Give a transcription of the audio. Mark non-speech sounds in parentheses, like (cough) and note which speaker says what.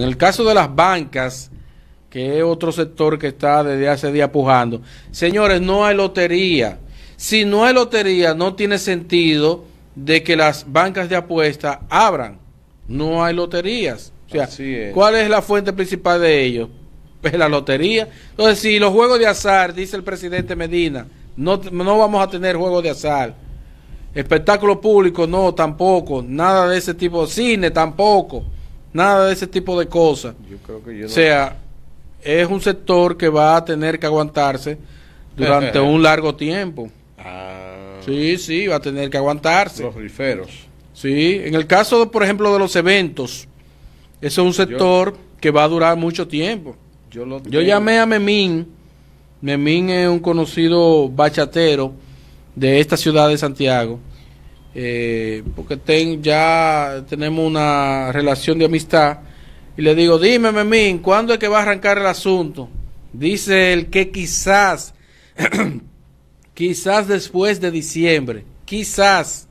Speaker 1: En el caso de las bancas, que es otro sector que está desde hace días pujando, señores, no hay lotería. Si no hay lotería, no tiene sentido de que las bancas de apuesta abran. No hay loterías. O sea, ¿cuál es la fuente principal de ellos? (laughs) Pues la lotería. Entonces, si los juegos de azar, dice el presidente Medina, no, no vamos a tener juegos de azar. Espectáculo público, no, tampoco. Nada de ese tipo. Cine, tampoco nada de ese tipo de cosas. o sea, es un sector que va a tener que aguantarse
Speaker 2: durante (laughs) un largo
Speaker 1: tiempo. Ah. Sí, sí, va a tener que aguantarse. Los riferos. Sí, en el caso, por ejemplo, de los eventos, es un sector que va a durar mucho tiempo.
Speaker 3: yo llamé
Speaker 1: a Memín, Memín es un conocido bachatero de esta ciudad de Santiago, eh, porque ya tenemos una relación de amistad, y le digo, dime, Memín, ¿cuándo es que va a arrancar el asunto? Dice el que quizás, (clears throat) quizás después de diciembre, quizás.